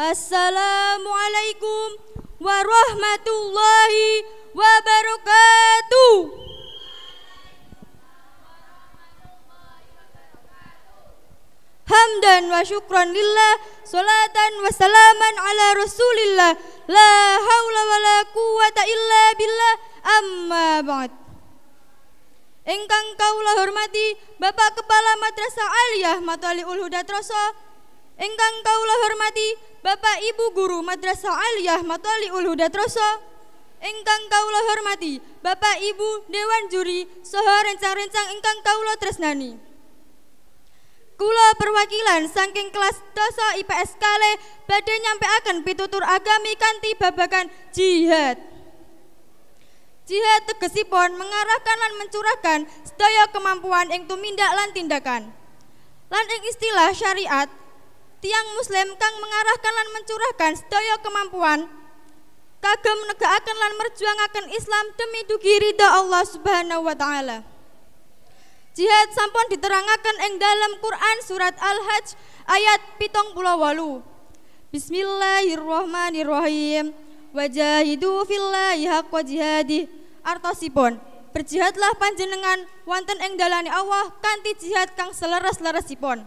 Assalamualaikum warahmatullahi wabarakatuh. Hamdan wa syukran lillah Salatan wa salaman ala rasulillah La hawla wa la quwata illa billah Amma ba'd Engkang kaulah hormati Bapak Kepala Madrasah Aliyah Matali Ulhudat Rosa Engkang kaulah hormati Bapak Ibu Guru Madrasah Aliyah Matali Ulhuda Troso Engkang Kaulah hormati Bapak Ibu Dewan Juri Soho rencang-rencang engkang Kaulah tresnani Kulo perwakilan saking kelas doso IPS kale badai nyampe akan pitutur agami kanti babakan jihad. Jihad tegesipun mengarahkan dan mencurahkan sedaya kemampuan yang tumindak lan tindakan. Lan ing istilah syariat tiang muslim kang mengarahkan lan mencurahkan sedaya kemampuan kagem menegakkan lan merjuangkan Islam demi dugi ridha Allah Subhanahu wa taala. Jihad sampun diterangkan ing dalam Quran surat Al-Hajj ayat pitong pulau walu. Bismillahirrahmanirrahim. Wajahidu fillahi haqqa jihadi Artosipun, berjihadlah panjenengan wanten ing dalani Allah kanti jihad kang seleres-leresipun.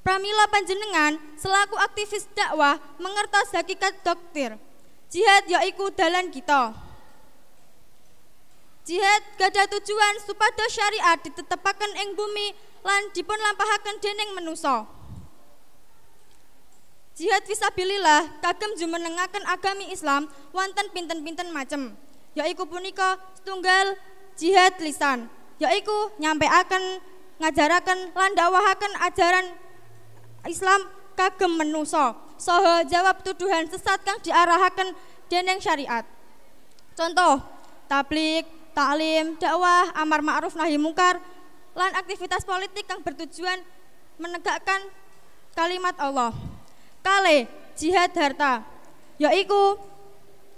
Pramila panjenengan selaku aktivis dakwah mengertos hakikat doktir. Jihad yaiku dalan kita. Jihad gada tujuan supaya syariat ditetapkan ing bumi lan dipunlampahaken dening menusa. Jihad visabilillah kagem jumenengaken agami Islam wonten pinten-pinten macem, yaiku punika setunggal jihad lisan, yaiku nyampeaken ngajarkan lan dakwahaken ajaran Islam kagem menungso Soho jawab tuduhan sesat kang diarahaken dening syariat contoh tablik taklim dakwah amar ma'ruf nahi mungkar lan aktivitas politik yang bertujuan menegakkan kalimat Allah kale jihad harta yaiku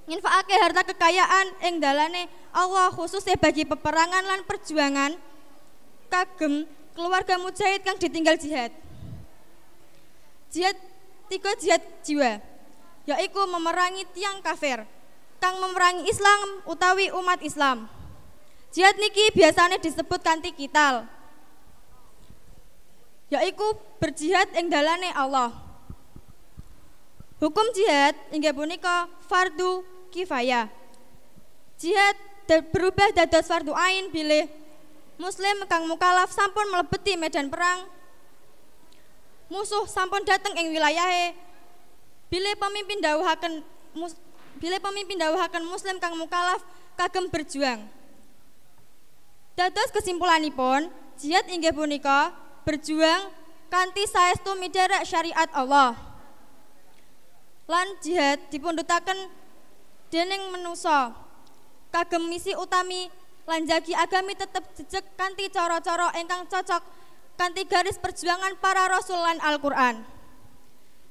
nginfaake harta kekayaan ing dalane Allah khususnya bagi peperangan lan perjuangan kagem keluarga mujahid kang ditinggal jihad jihad tiga jihad jiwa yaitu memerangi tiang kafir kang memerangi Islam utawi umat Islam jihad niki biasanya disebut kanti kital yaitu berjihad yang dalane Allah hukum jihad hingga punika fardu kifayah jihad berubah dados fardu ain bila muslim kang mukalaf sampun melebeti medan perang musuh sampun dateng ing wilayahe. bila pemimpin dawuhaken mus, pemimpin dawuhaken muslim kang mukalaf kagem berjuang. Dados kesimpulanipun, jihad inggih punika berjuang kanthi saestu midherek syariat Allah. Lan jihad dipundutaken dening menusa kagem misi utami lan jagi agami tetep jejeg kanti cara-cara ingkang cocok kanthi garis perjuangan para rasul lan Al-Qur'an.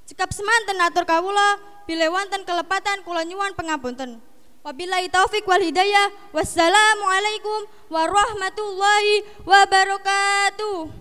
Cekap semanten atur kawula bila wonten kelepatan kula nyuwun pangapunten. Wabillahi taufik wal hidayah. Wassalamualaikum warahmatullahi wabarakatuh.